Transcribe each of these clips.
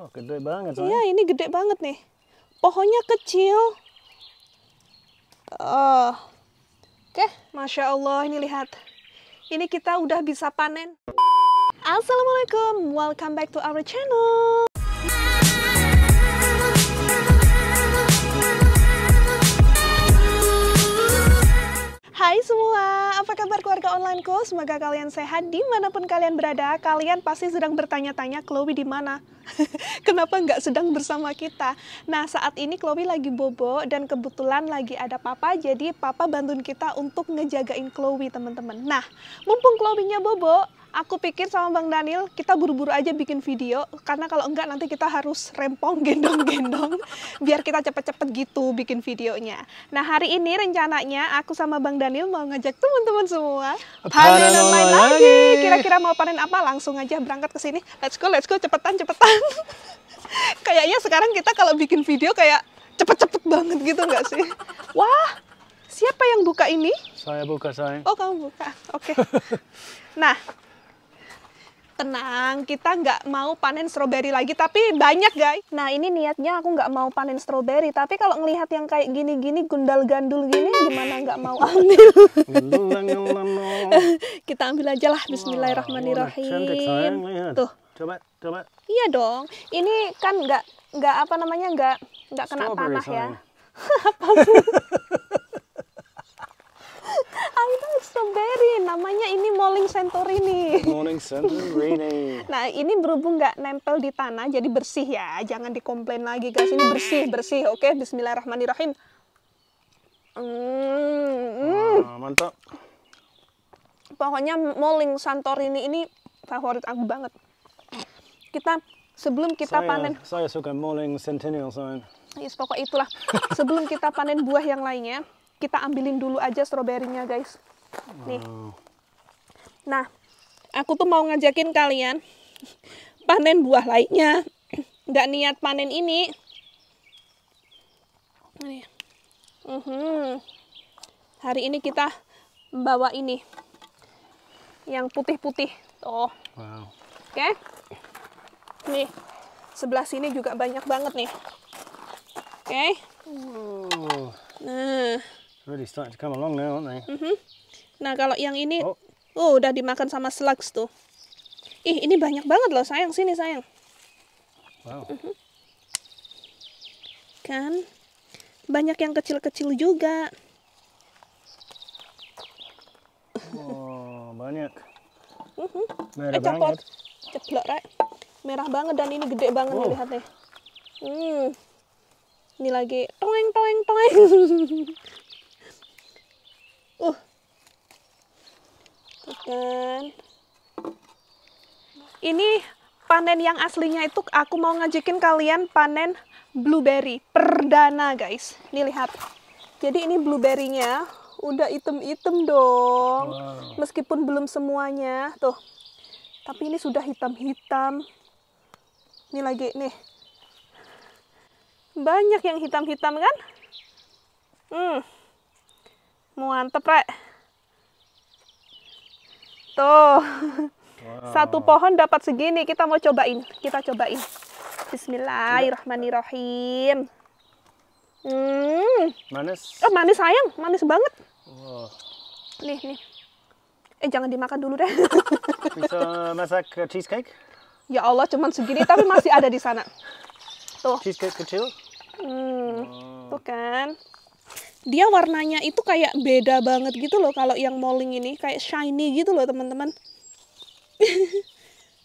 oh, gede banget. Iya, soalnya. ini gede banget nih. Pohonnya kecil. Uh, Oke, okay. Masya Allah, ini lihat. Ini kita udah bisa panen. Assalamualaikum, welcome back to our channel. Hai semua, apa kabar keluarga onlineku? Semoga kalian sehat dimanapun kalian berada. Kalian pasti sedang bertanya-tanya Chloe di mana? Kenapa nggak sedang bersama kita? Nah saat ini Chloe lagi bobo dan kebetulan lagi ada Papa. Jadi Papa bantuin kita untuk ngejagain Chloe teman-teman. Nah mumpung Chloe-nya bobo, aku pikir sama Bang Daniel kita buru-buru aja bikin video karena kalau enggak nanti kita harus rempong gendong-gendong biar kita cepet-cepet gitu bikin videonya. Nah hari ini rencananya aku sama Bang Daniel mau ngajak teman-teman semua panen online lagi. Kira-kira mau panen apa? Langsung aja berangkat ke sini. Let's go, let's go, cepetan, cepetan. Kayaknya sekarang kita kalau bikin video kayak cepet-cepet banget gitu nggak sih? Wah, siapa yang buka ini? Saya buka, saya. Oh, kamu buka. Oke. Okay. Nah, tenang, kita nggak mau panen stroberi lagi, tapi banyak guys. Nah ini niatnya aku nggak mau panen stroberi, tapi kalau ngelihat yang kayak gini-gini, gundal-gandul gini, gimana nggak mau ambil. kita ambil aja lah, bismillahirrahmanirrahim. Tuh. Coba, coba. Iya dong, ini kan nggak nggak apa namanya nggak nggak kena panah tanah ya. itu strawberry, namanya ini Moling Santorini. Moling Santorini. nah, ini berhubung nggak nempel di tanah, jadi bersih ya. Jangan dikomplain lagi guys, ini bersih, bersih. Oke, Bismillahirrahmanirrahim. Hmm. Ah, mantap. Pokoknya Moling Santorini ini favorit aku banget. Kita sebelum kita saya, panen saya suka Moling Centennial soalnya. Yes, pokok itulah. sebelum kita panen buah yang lainnya, kita ambilin dulu aja stroberinya guys. Nih. Nah, aku tuh mau ngajakin kalian panen buah lainnya. Nggak niat panen ini. Nih. Mhm. Hari ini kita bawa ini. Yang putih-putih. Tuh. Wow. Oke. Okay? Nih. Sebelah sini juga banyak banget nih. Oke. Okay? Nah really starting to come along now, aren't they? Mm -hmm. Nah, kalau yang ini oh. oh, udah dimakan sama slugs tuh. Ih, ini banyak banget loh, sayang sini, sayang. Wow. Mm -hmm. Kan banyak yang kecil-kecil juga. Oh, banyak. Mm -hmm. Merah eh, banget. Ceplok, right? Merah banget dan ini gede banget oh. lihat nih. Hmm. Ini lagi toeng toeng toeng. Uh. Tuh kan. Ini panen yang aslinya itu aku mau ngajakin kalian panen blueberry perdana guys. Nih lihat. Jadi ini blueberry-nya udah item-item dong. Wow. Meskipun belum semuanya, tuh. Tapi ini sudah hitam-hitam. Ini lagi nih. Banyak yang hitam-hitam kan? Hmm mantep rek tuh satu pohon dapat segini kita mau cobain kita cobain Bismillahirrahmanirrahim hmm. manis oh, manis sayang manis banget wow. nih nih eh jangan dimakan dulu deh bisa masak eh, cheesecake ya Allah cuman segini tapi masih ada di sana tuh cheesecake kecil hmm. Oh. tuh kan dia warnanya itu kayak beda banget gitu loh kalau yang molling ini kayak shiny gitu loh teman-teman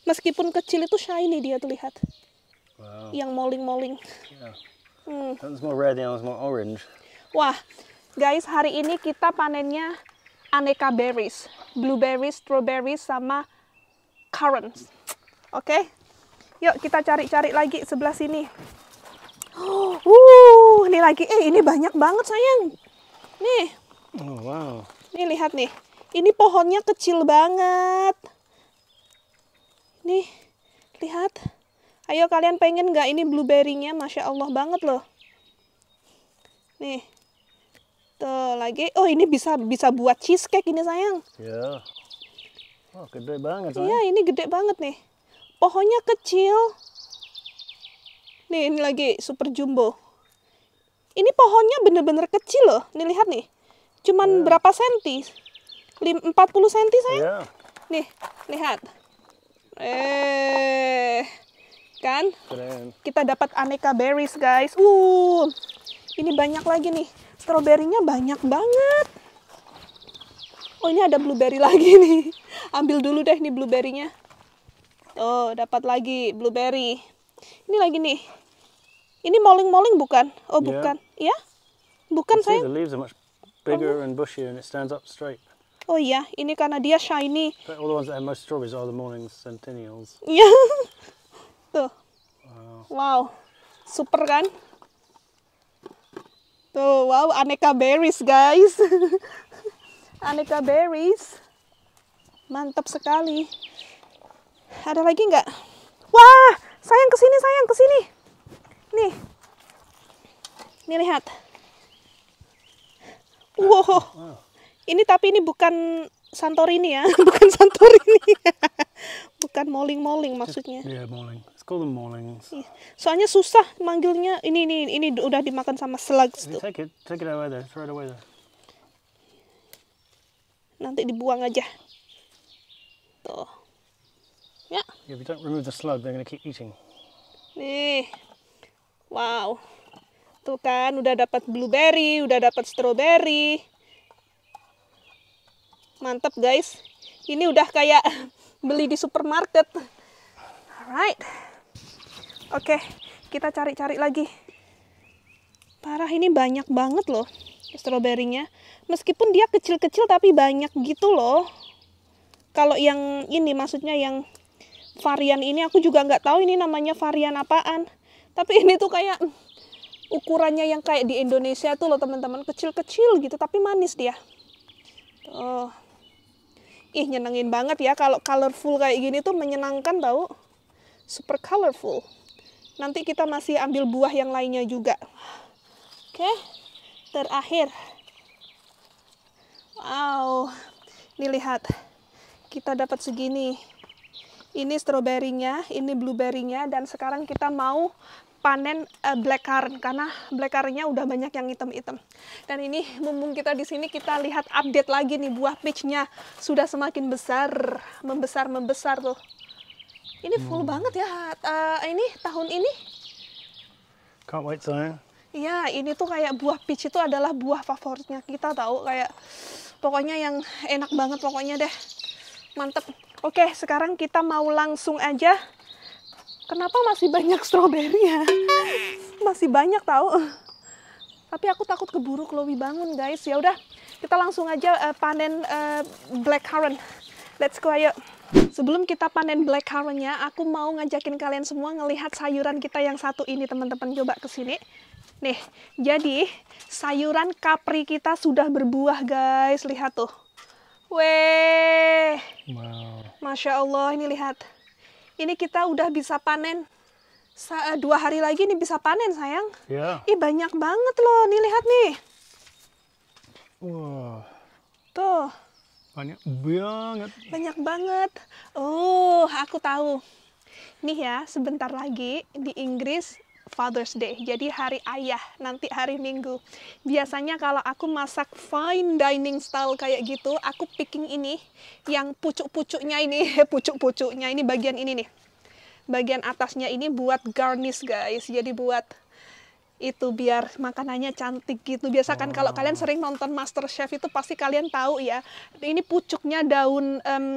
meskipun kecil itu shiny dia tuh lihat wow. yang molling molling yeah. hmm. red wah guys hari ini kita panennya aneka berries blueberries strawberries sama currants oke okay? yuk kita cari-cari lagi sebelah sini Uh, ini lagi. Eh, ini banyak banget sayang. Nih. Oh, wow. Nih lihat nih. Ini pohonnya kecil banget. Nih, lihat. Ayo kalian pengen nggak ini blueberry-nya? Masya Allah banget loh. Nih. Tuh lagi. Oh, ini bisa bisa buat cheesecake ini sayang. Iya. Yeah. Oh, gede banget. Iya, ini gede banget nih. Pohonnya kecil Nih, ini lagi super jumbo. Ini pohonnya bener-bener kecil loh. Nih, lihat nih. Cuman yeah. berapa senti? 40 senti, saya Yeah. Nih, lihat. Eh, kan? Keren. Kita dapat aneka berries, guys. Uh, ini banyak lagi nih. Stroberinya banyak banget. Oh, ini ada blueberry lagi nih. Ambil dulu deh nih blueberry-nya. Oh, dapat lagi blueberry. Ini lagi nih. Ini moling-moling bukan? Oh, bukan. Ya? Bukan saya. The leaves are much bigger oh. and bushier and it stands up straight. Oh iya, ini karena dia shiny. But all the ones that have most strawberries are the morning centennials. Ya, Tuh. Wow. wow. Super kan? Tuh, wow, aneka berries, guys. aneka berries. Mantap sekali. Ada lagi nggak? Wah, sayang kesini sayang kesini nih nih lihat wow ini tapi ini bukan Santorini ya bukan Santorini bukan moling-moling maksudnya Ya yeah, moling it's called moling iya. soalnya susah manggilnya ini ini ini udah dimakan sama slugs tuh take it take it away there throw it away there nanti dibuang aja tuh Yeah. If you don't remove the slug, they're going to keep eating. Nih, wow. Tuh kan, udah dapat blueberry, udah dapat strawberry. Mantap guys. Ini udah kayak beli di supermarket. Alright. Oke, okay, kita cari-cari lagi. Parah, ini banyak banget loh stroberinya. Meskipun dia kecil-kecil tapi banyak gitu loh. Kalau yang ini maksudnya yang varian ini aku juga nggak tahu ini namanya varian apaan tapi ini tuh kayak ukurannya yang kayak di Indonesia tuh loh teman-teman kecil-kecil gitu tapi manis dia Oh, ih nyenengin banget ya kalau colorful kayak gini tuh menyenangkan tau super colorful nanti kita masih ambil buah yang lainnya juga oke terakhir wow ini lihat kita dapat segini ini stroberinya, ini blueberry-nya dan sekarang kita mau panen uh, black currant karena black currant-nya udah banyak yang hitam-hitam. Dan ini mumpung kita di sini kita lihat update lagi nih buah peach-nya sudah semakin besar, membesar-membesar tuh. Ini full hmm. banget ya uh, ini tahun ini. Can't wait sayang. Iya, ini tuh kayak buah peach itu adalah buah favoritnya kita tahu kayak pokoknya yang enak banget pokoknya deh. Mantep. Oke, sekarang kita mau langsung aja. Kenapa masih banyak stroberi ya? Masih banyak tahu. Tapi aku takut keburu Chloe bangun, guys. Ya udah, kita langsung aja uh, panen uh, black currant. Let's go ayo. Sebelum kita panen black currant-nya, aku mau ngajakin kalian semua ngelihat sayuran kita yang satu ini, teman-teman. Coba ke sini. Nih, jadi sayuran kapri kita sudah berbuah, guys. Lihat tuh. Weh. Wow. Masya Allah, ini lihat. Ini kita udah bisa panen. Sa eh, dua hari lagi ini bisa panen, sayang. Iya. Yeah. Ih, banyak banget loh. Nih, lihat nih. Wow. Tuh. Banyak banget. Banyak banget. Oh, aku tahu. Nih ya, sebentar lagi di Inggris Father's Day. Jadi hari ayah nanti hari Minggu. Biasanya kalau aku masak fine dining style kayak gitu, aku picking ini yang pucuk-pucuknya ini, pucuk-pucuknya ini bagian ini nih. Bagian atasnya ini buat garnish, guys. Jadi buat itu biar makanannya cantik gitu. Biasa kan oh. kalau kalian sering nonton Master Chef itu pasti kalian tahu ya. Ini pucuknya daun um,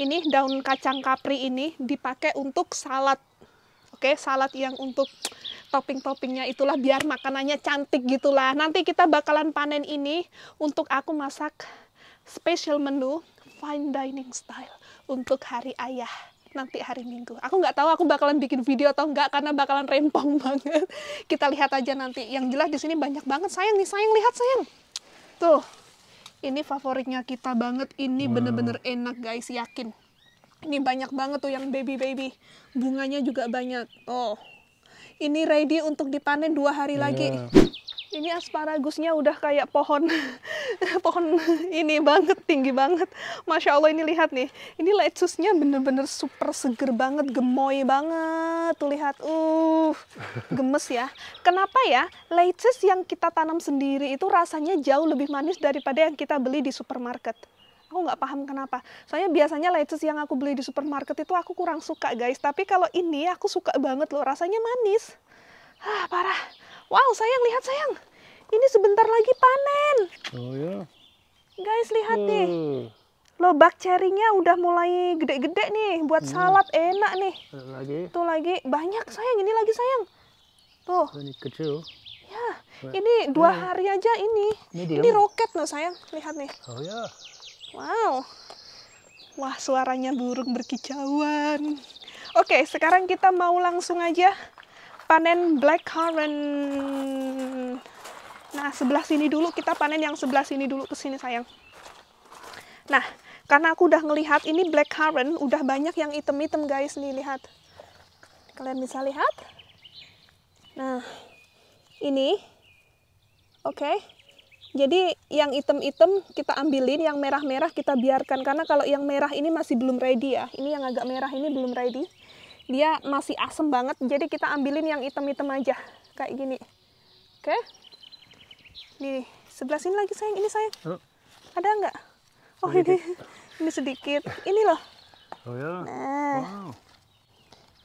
ini daun kacang kapri ini dipakai untuk salad. Oke, okay, salad yang untuk topping-toppingnya itulah biar makanannya cantik gitulah. Nanti kita bakalan panen ini untuk aku masak special menu fine dining style untuk hari ayah nanti hari Minggu. Aku nggak tahu aku bakalan bikin video atau nggak karena bakalan rempong banget. Kita lihat aja nanti. Yang jelas di sini banyak banget sayang nih sayang lihat sayang. Tuh. Ini favoritnya kita banget. Ini bener-bener wow. enak guys, yakin. Ini banyak banget tuh yang baby-baby. Bunganya juga banyak. Oh, ini ready untuk dipanen dua hari yeah. lagi. Ini asparagusnya udah kayak pohon, pohon ini banget, tinggi banget. Masya Allah ini lihat nih, ini lettuce bener-bener super seger banget, gemoy banget. Tuh lihat, uh, gemes ya. Kenapa ya, lettuce yang kita tanam sendiri itu rasanya jauh lebih manis daripada yang kita beli di supermarket. Aku nggak paham kenapa. Soalnya biasanya lettuce yang aku beli di supermarket itu aku kurang suka guys. Tapi kalau ini aku suka banget loh. Rasanya manis. Ah, parah. Wow sayang lihat sayang. Ini sebentar lagi panen. Oh ya. Guys lihat nih. Lobak cerinya udah mulai gede-gede nih buat hmm. salad enak nih. Lagi. Tuh lagi banyak sayang ini lagi sayang. Tuh. Oh, ini kecil. Ya, ini dua hari aja ini. Medium. Ini roket loh sayang, lihat nih. Oh ya. Wow. Wah, suaranya burung berkicauan. Oke, sekarang kita mau langsung aja panen black blackcurrant. Nah, sebelah sini dulu kita panen yang sebelah sini dulu ke sini sayang. Nah, karena aku udah ngelihat ini black blackcurrant udah banyak yang item-item guys nih lihat. Kalian bisa lihat? Nah, ini oke. Okay jadi yang item-item kita ambilin, yang merah-merah kita biarkan karena kalau yang merah ini masih belum ready ya. Ini yang agak merah ini belum ready. Dia masih asem banget. Jadi kita ambilin yang item-item aja kayak gini. Oke? Nih, sebelah sini lagi sayang. Ini sayang. Ada nggak? Oh ini ini sedikit. Ini loh. Oh ya. Nah. Wow.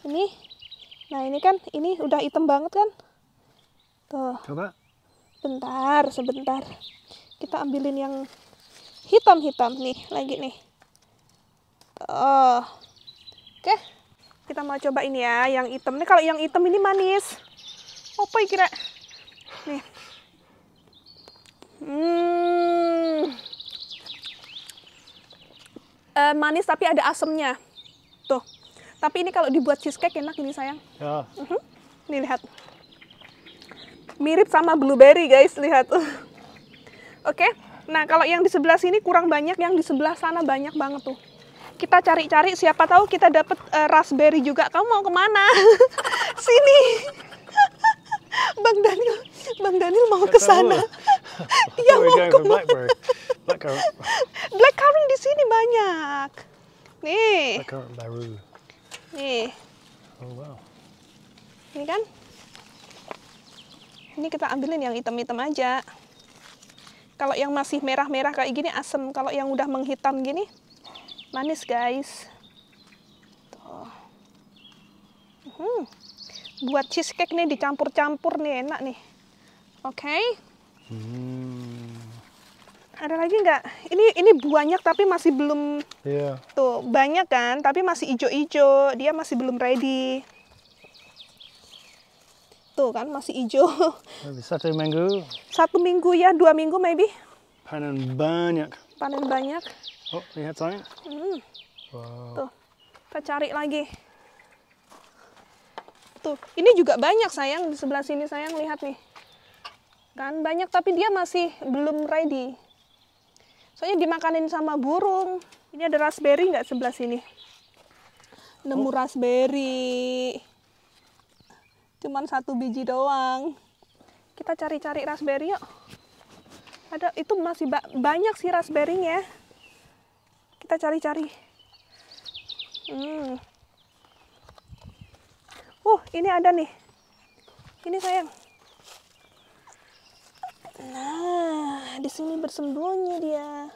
Ini. Nah, ini kan ini udah item banget kan? Tuh. Coba bentar sebentar kita ambilin yang hitam-hitam nih lagi nih oh oke kita mau coba ini ya yang hitam nih kalau yang hitam ini manis apa ya kira nih hmm uh, manis tapi ada asemnya tuh tapi ini kalau dibuat cheesecake enak ini sayang ya. uh mhm. -huh. nih lihat mirip sama blueberry guys lihat oke okay. nah kalau yang di sebelah sini kurang banyak yang di sebelah sana banyak banget tuh kita cari-cari siapa tahu kita dapat uh, eh, raspberry juga kamu mau kemana sini Bang Daniel Bang Daniel mau ke sana dia mau kemana blackcurrant blackcurrant di sini banyak nih blackcurrant baru nih oh wow ini kan ini kita ambilin yang hitam-hitam aja kalau yang masih merah-merah kayak gini asem kalau yang udah menghitam gini manis guys Tuh. Hmm. buat cheesecake nih dicampur-campur nih enak nih oke okay. hmm. ada lagi nggak ini ini banyak tapi masih belum yeah. tuh banyak kan tapi masih ijo-ijo dia masih belum ready Tuh kan masih hijau. Satu minggu. Satu minggu ya, dua minggu maybe. Panen banyak. Panen banyak. Oh, lihat saya. Hmm. Wow. Tuh, kita cari lagi. Tuh, ini juga banyak sayang di sebelah sini sayang lihat nih. Kan banyak tapi dia masih belum ready. Soalnya dimakanin sama burung. Ini ada raspberry nggak sebelah sini? Nemu oh. raspberry cuman satu biji doang kita cari-cari raspberry yuk ada itu masih ba banyak sih raspberrynya kita cari-cari hmm. uh ini ada nih ini sayang nah di sini bersembunyi dia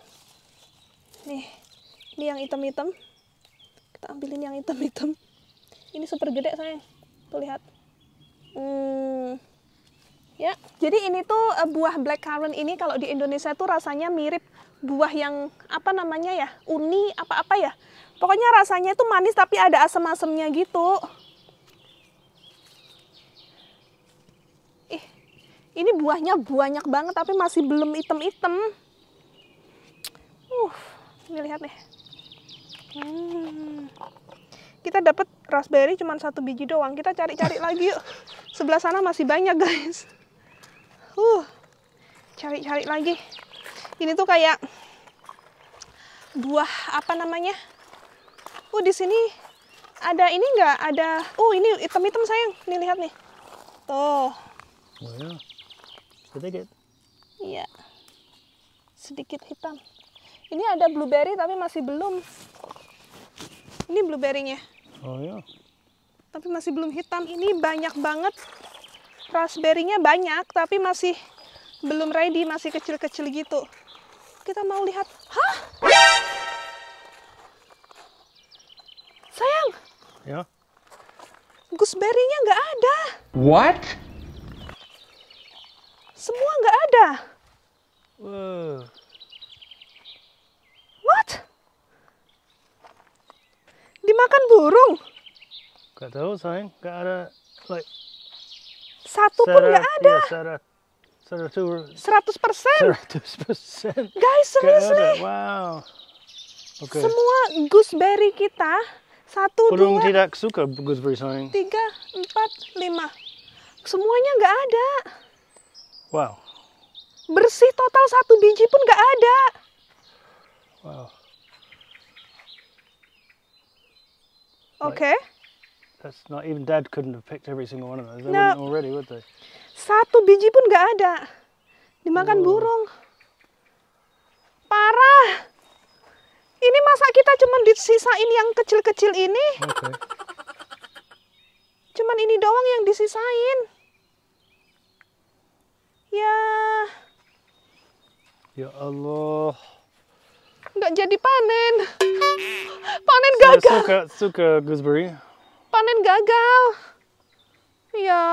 nih ini yang hitam-hitam kita ambilin yang hitam-hitam ini super gede sayang tuh lihat Hmm, ya, jadi ini tuh eh, buah black currant ini kalau di Indonesia tuh rasanya mirip buah yang apa namanya ya, uni apa-apa ya. Pokoknya rasanya itu manis tapi ada asam-asamnya gitu. Ih, ini buahnya banyak banget tapi masih belum item-item. Uh, ini lihat nih. Hmm. Kita dapat raspberry cuma satu biji doang. Kita cari-cari lagi yuk. Sebelah sana masih banyak guys. Uh, cari-cari lagi. Ini tuh kayak buah apa namanya? Uh, di sini ada ini nggak? Ada, uh ini hitam-hitam sayang. Nih lihat nih. Tuh. Oh, ya, sedikit. Iya, sedikit hitam. Ini ada blueberry tapi masih belum. Ini blueberry-nya. Oh ya. Tapi masih belum hitam. Ini banyak banget raspberry-nya banyak tapi masih belum ready, masih kecil-kecil gitu. Kita mau lihat. Hah? Sayang. Ya. Gooseberry-nya nggak ada. What? Semua nggak ada. What? Dimakan burung? Gak tahu sayang, gak ada like satu pun gak ada. Iya, Seratus persen. Seratus persen. Guys serius nih. Eh. Wow. Okay. Semua gooseberry kita satu Burung dua. tidak suka gooseberry sayang. Tiga empat lima. Semuanya nggak ada. Wow. Bersih total satu biji pun nggak ada. Wow. Okay. Like, that's not even Dad couldn't have picked every single one of those. They no. wouldn't already, would they? Satu biji pun nggak ada. Dimakan oh. burung. Parah. Ini masa kita cuma disisain yang kecil-kecil ini? Okay. Cuman ini doang yang disisain. Ya. Ya Allah nggak jadi panen. Panen gagal. suka, suka gooseberry. Panen gagal. Ya,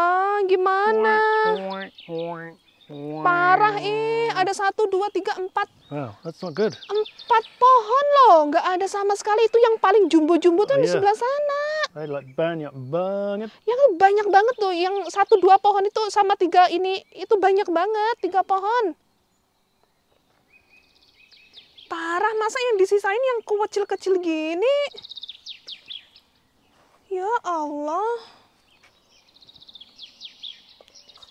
gimana? Parah ih, eh. ada satu, dua, tiga, empat. Wow, that's not good. Empat pohon loh, nggak ada sama sekali. Itu yang paling jumbo-jumbo tuh oh, di iya. sebelah sana. Right, like banyak banget. Yang banyak banget tuh, yang satu dua pohon itu sama tiga ini itu banyak banget, tiga pohon. Parah, masa yang disisain yang kecil-kecil gini? Ya Allah.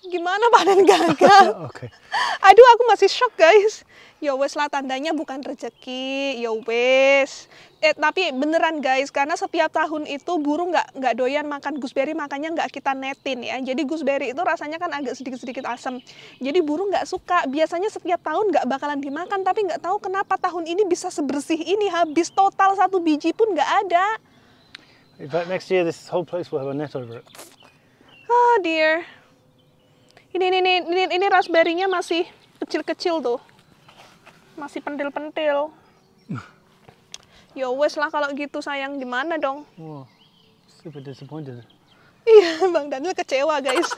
Gimana badan gagal? Aduh, aku masih shock guys ya wes lah tandanya bukan rezeki ya wes eh tapi beneran guys karena setiap tahun itu burung nggak nggak doyan makan gooseberry makanya nggak kita netin ya jadi gooseberry itu rasanya kan agak sedikit sedikit asam jadi burung nggak suka biasanya setiap tahun nggak bakalan dimakan tapi nggak tahu kenapa tahun ini bisa sebersih ini habis total satu biji pun nggak ada In fact, next year this whole place will have a net over it. Oh dear. Ini ini ini ini, ini raspberry-nya masih kecil-kecil tuh masih pentil-pentil. ya wes lah kalau gitu sayang gimana dong? Wah, super disappointed. Iya, Bang Daniel kecewa guys.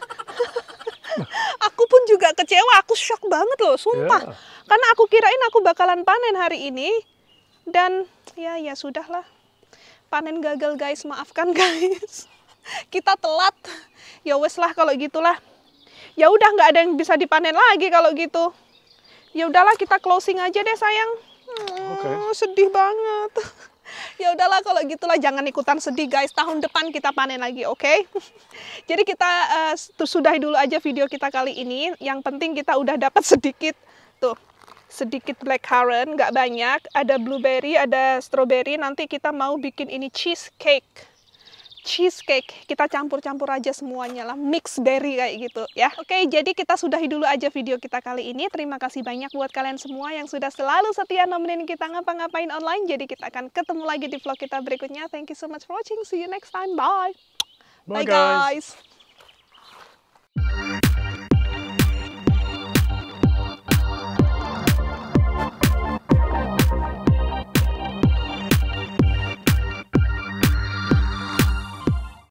aku pun juga kecewa, aku shock banget loh, sumpah. Yeah. Karena aku kirain aku bakalan panen hari ini dan ya ya sudahlah. Panen gagal guys, maafkan guys. Kita telat. Ya wes lah kalau gitulah. Ya udah nggak ada yang bisa dipanen lagi kalau gitu ya udahlah kita closing aja deh sayang. Hmm, okay. Sedih banget. ya udahlah kalau gitulah jangan ikutan sedih guys. Tahun depan kita panen lagi, oke? Okay? Jadi kita uh, sudahi dulu aja video kita kali ini. Yang penting kita udah dapat sedikit tuh sedikit black blackcurrant, nggak banyak. Ada blueberry, ada strawberry. Nanti kita mau bikin ini cheesecake cheesecake. Kita campur-campur aja semuanya lah, mix berry kayak gitu ya. Oke, jadi kita sudahi dulu aja video kita kali ini. Terima kasih banyak buat kalian semua yang sudah selalu setia nemenin kita ngapa-ngapain online. Jadi kita akan ketemu lagi di vlog kita berikutnya. Thank you so much for watching. See you next time. Bye. Bye, Bye guys. guys.